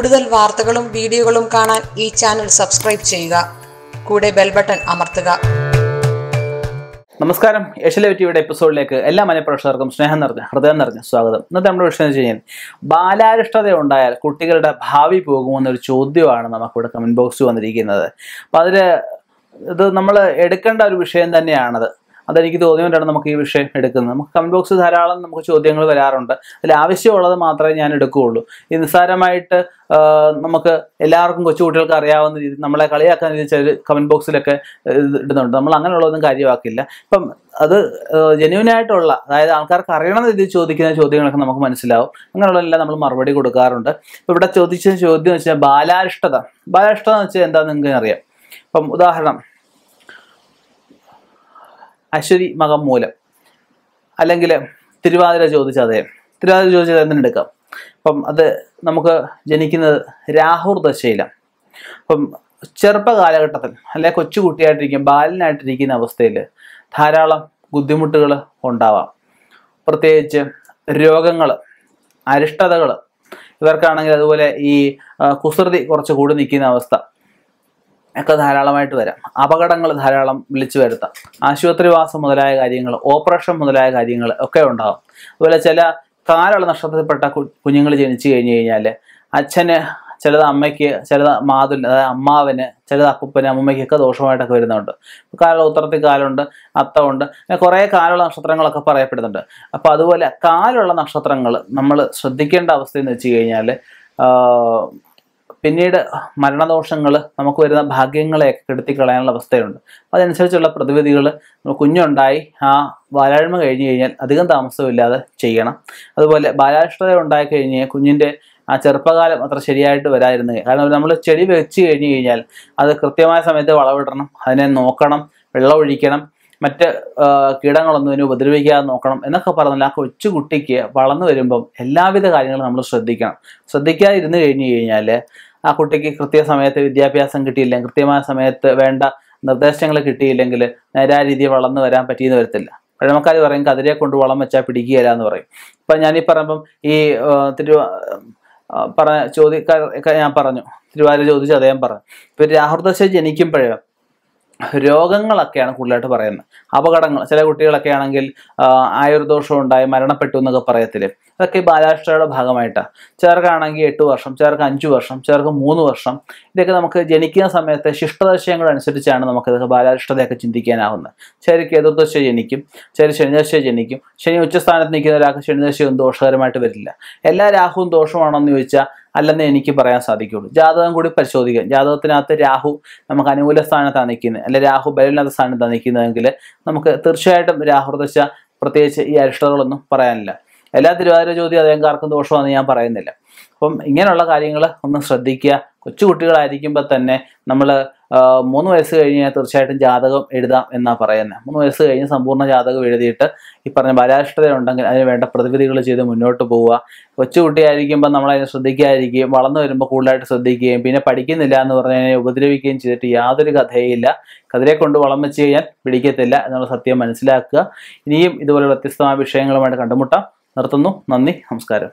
കൂടുതൽ വാർത്തകളും വീഡിയോകളും കാണാൻ ഈ ചാനൽ സബ്സ്ക്രൈബ് ചെയ്യുക കൂടെ ബെൽ ബട്ടൺ അമർത്തുക നമസ്കാരം യശലവിറ്റിയുടെ എപ്പിസോഡിലേക്ക് എല്ലാ മനഃപ്രേക്ഷകർക്കും സ്നേഹം നിറഞ്ഞ ഹൃദയം നിറഞ്ഞ സ്വാഗതം ഇന്നത്തെ നമ്മുടെ വിഷയം എന്ന് വെച്ച് കഴിഞ്ഞാൽ ബാലാരിഷ്ടത ഉണ്ടായാൽ കുട്ടികളുടെ ഭാവി പോകുമെന്നൊരു ചോദ്യമാണ് നമുക്കിവിടെ കമൻറ്റ് ബോക്സിൽ വന്നിരിക്കുന്നത് അപ്പം അതിൽ ഇത് നമ്മൾ എടുക്കേണ്ട ഒരു വിഷയം തന്നെയാണത് അതെനിക്ക് തോന്നിയോണ്ടാണ് നമുക്ക് ഈ വിഷയം എടുക്കുന്നത് നമുക്ക് കമൻറ്റ് ബോക്സ് ധാരാളം നമുക്ക് ചോദ്യങ്ങൾ വരാറുണ്ട് അതിൽ ആവശ്യമുള്ളത് മാത്രമേ ഞാൻ എടുക്കുകയുള്ളൂ ഈ നിസ്സാരമായിട്ട് നമുക്ക് എല്ലാവർക്കും കൊച്ചുകുട്ടികൾക്ക് അറിയാവുന്ന രീതിയിൽ നമ്മളെ കളിയാക്കാൻ ചില കമൻറ്റ് ബോക്സിലൊക്കെ ഇടുന്നുണ്ട് നമ്മൾ അങ്ങനെയുള്ളതൊന്നും കാര്യമാക്കില്ല ഇപ്പം അത് ജെന്യൂനായിട്ടുള്ള അതായത് ആൾക്കാർക്ക് അറിയണം രീതി രീതിയിൽ ചോദിക്കുന്ന ചോദ്യങ്ങളൊക്കെ നമുക്ക് മനസ്സിലാവും അങ്ങനെയുള്ളതെല്ലാം നമ്മൾ മറുപടി കൊടുക്കാറുണ്ട് ഇപ്പം ഇവിടെ ചോദിച്ച ചോദ്യം എന്ന് വെച്ചാൽ ബാലാരിഷ്ടത ബാലാരിഷ്ടത എന്ന് വെച്ചാൽ എന്താണെന്ന് നിങ്ങൾക്ക് അറിയാം ഇപ്പം ഉദാഹരണം അശ്വതി മകം മൂലം അല്ലെങ്കിൽ തിരുവാതിര ചോദിച്ചതേ തിരുവാതിര ചോദിച്ചത് എന്തിനെടുക്കാം അപ്പം അത് നമുക്ക് ജനിക്കുന്നത് രാഹുർ ദശയിലാണ് അപ്പം ചെറുപ്പ കാലഘട്ടത്തിൽ അല്ലെങ്കിൽ കൊച്ചുകുട്ടിയായിട്ടിരിക്കും ബാലനായിട്ടിരിക്കുന്ന അവസ്ഥയിൽ ധാരാളം ബുദ്ധിമുട്ടുകൾ ഉണ്ടാവാം പ്രത്യേകിച്ച് രോഗങ്ങൾ അരിഷ്ടതകൾ ഇവർക്കാണെങ്കിൽ അതുപോലെ ഈ കുസൃതി കുറച്ച് കൂടി നിൽക്കുന്ന അവസ്ഥ ഒക്കെ ധാരാളമായിട്ട് വരാം അപകടങ്ങൾ ധാരാളം വിളിച്ചു വരുത്താം ആശുപത്രിവാസം മുതലായ കാര്യങ്ങൾ ഓപ്പറേഷൻ മുതലായ കാര്യങ്ങൾ ഒക്കെ ഉണ്ടാകും അതുപോലെ ചില കാലുള്ള നക്ഷത്രത്തിൽപ്പെട്ട കുഞ്ഞുങ്ങൾ ജനിച്ചു കഴിഞ്ഞു കഴിഞ്ഞാൽ അച്ഛന് ചിലത് അമ്മയ്ക്ക് ചിലത് മാതുൽ അതായത് അമ്മാവിന് ചിലത് അപ്പൂപ്പന് അമ്മയ്ക്കൊക്കെ ദോഷമായിട്ടൊക്കെ വരുന്നുണ്ട് കാലുള്ള ഉത്തരത്തിൽ കാലുണ്ട് അത്തമുണ്ട് അങ്ങനെ കുറേ കാലുള്ള നക്ഷത്രങ്ങളൊക്കെ പറയപ്പെടുന്നുണ്ട് അപ്പോൾ അതുപോലെ കാലുള്ള നക്ഷത്രങ്ങൾ നമ്മൾ ശ്രദ്ധിക്കേണ്ട അവസ്ഥയെന്ന് വെച്ച് കഴിഞ്ഞാൽ പിന്നീട് മരണദോഷങ്ങൾ നമുക്ക് വരുന്ന ഭാഗ്യങ്ങളെയൊക്കെ കെടുത്തി കളയാനുള്ള അവസ്ഥയുണ്ട് അതനുസരിച്ചുള്ള പ്രതിവിധികൾ കുഞ്ഞുണ്ടായി ആ ബാലാഴ്മ കഴിഞ്ഞു കഴിഞ്ഞാൽ അധികം താമസമില്ലാതെ ചെയ്യണം അതുപോലെ ബാലാഷ്ഠത ഉണ്ടായി കഴിഞ്ഞ് കുഞ്ഞിൻ്റെ ആ ചെറുപ്പകാലം അത്ര ശരിയായിട്ട് വരാതിരുന്നു കാരണം നമ്മൾ ചെടി വെച്ച് കഴിഞ്ഞു കഴിഞ്ഞാൽ അത് കൃത്യമായ സമയത്ത് വളവിടണം അതിനെ നോക്കണം വെള്ളം ഒഴിക്കണം മറ്റ് കീടങ്ങളൊന്നും ഇതിനെ ഉപദ്രവിക്കാതെ നോക്കണം എന്നൊക്കെ പറഞ്ഞാൽ ആ കൊച്ചു കുട്ടിക്ക് വളർന്നു വരുമ്പം എല്ലാവിധ കാര്യങ്ങളും നമ്മൾ ശ്രദ്ധിക്കണം ശ്രദ്ധിക്കാതിരുന്നു ഇരുന്ന് കഴിഞ്ഞു കഴിഞ്ഞാൽ ആ കുട്ടിക്ക് കൃത്യസമയത്ത് വിദ്യാഭ്യാസം കിട്ടിയില്ലെങ്കിൽ കൃത്യമായ സമയത്ത് വേണ്ട നിർദ്ദേശങ്ങൾ കിട്ടിയില്ലെങ്കിൽ നേരായ രീതിയിൽ വളർന്നു വരാൻ പറ്റിയെന്ന് വരത്തില്ല പഴമക്കാർ പറയും കതിരെ കൊണ്ട് വളം വെച്ചാൽ പിടിക്കുകയില്ല എന്ന് പറയും ഇപ്പം ഞാൻ ഈ പറയുമ്പം ഈ തിരു പറഞ്ഞ ചോദ്യക്കാർ ഞാൻ പറഞ്ഞു തിരുവാതിര ചോദിച്ചു അദ്ദേഹം പറഞ്ഞു ഇപ്പം രാഹുർദശ ജനിക്കുമ്പോഴേ രോഗങ്ങളൊക്കെയാണ് കൂടുതലായിട്ട് പറയുന്നത് അപകടങ്ങൾ ചില കുട്ടികളൊക്കെ ആണെങ്കിൽ ആയുർദോഷം ഉണ്ടായി മരണപ്പെട്ടു എന്നൊക്കെ പറയത്തില്ലേ അതൊക്കെ ബാലാഷ്ട്രയുടെ ഭാഗമായിട്ടാണ് ചേർക്കാണെങ്കിൽ എട്ട് വർഷം ചേർക്ക് അഞ്ചു വർഷം ചേർക്ക് മൂന്ന് വർഷം ഇതൊക്കെ നമുക്ക് ജനിക്കുന്ന സമയത്തെ അനുസരിച്ചാണ് നമുക്ക് ഇതൊക്കെ ബാലാഷ്ട്രതയൊക്കെ ചിന്തിക്കാനാവുന്നത് ചിലർക്ക് എതിർദശ ജനിക്കും ചേരി ശനിദശ ജനിക്കും ശനി ഉച്ചസ്ഥാനത്ത് നിൽക്കുന്ന ഒരാൾക്ക് ശനിദശയൊന്നും ദോഷകരമായിട്ട് വരില്ല എല്ലാ രാഹുവും ദോഷമാണോ എന്ന് ചോദിച്ചാൽ അല്ലെന്ന് എനിക്ക് പറയാൻ സാധിക്കുള്ളൂ ജാതകം കൂടി പരിശോധിക്കാം ജാതകത്തിനകത്ത് രാഹു നമുക്ക് അനുകൂല സ്ഥാനത്താണ് നിൽക്കുന്നത് അല്ലെ രാഹു ബലമില്ലാത്ത സ്ഥാനത്താണ് നിൽക്കുന്നതെങ്കിൽ നമുക്ക് തീർച്ചയായിട്ടും രാഹു പ്രത്യേകിച്ച് ഈ അരിഷ്ടതകളൊന്നും പറയാനില്ല എല്ലാ തിരുവാതിര ചോദ്യം അതെങ്കാർക്കും ദോഷമാണെന്ന് ഞാൻ പറയുന്നില്ല അപ്പം ഇങ്ങനെയുള്ള കാര്യങ്ങൾ ഒന്ന് ശ്രദ്ധിക്കുക കൊച്ചുകുട്ടികളായിരിക്കുമ്പോൾ തന്നെ നമ്മൾ മൂന്ന് വയസ്സ് കഴിഞ്ഞ് തീർച്ചയായിട്ടും ജാതകം എഴുതാം എന്നാണ് പറയുന്നത് മൂന്ന് വയസ്സ് കഴിഞ്ഞ് സമ്പൂർണ്ണ ജാതകം എഴുതിയിട്ട് ഈ പറഞ്ഞ ബലാഷ്ഠത ഉണ്ടെങ്കിൽ അതിന് വേണ്ട പ്രതിവിധികൾ ചെയ്ത് മുന്നോട്ട് പോവുക കൊച്ചുകുട്ടിയായിരിക്കുമ്പോൾ നമ്മളതിനെ ശ്രദ്ധിക്കാതിരിക്കുകയും വളർന്നു വരുമ്പോൾ കൂടുതലായിട്ട് ശ്രദ്ധിക്കുകയും പിന്നെ പഠിക്കുന്നില്ല എന്ന് പറഞ്ഞതിനെ ഉപദ്രവിക്കുകയും ചെയ്തിട്ട് യാതൊരു കഥയില്ല കഥയെ കൊണ്ട് വളം വെച്ച് ചെയ്യാൻ പിടിക്കത്തില്ല എന്നുള്ള സത്യം മനസ്സിലാക്കുക ഇനിയും ഇതുപോലെ വ്യത്യസ്തമായ വിഷയങ്ങളുമായിട്ട് കണ്ടുമുട്ടാം നിർത്തുന്നു നന്ദി നമസ്കാരം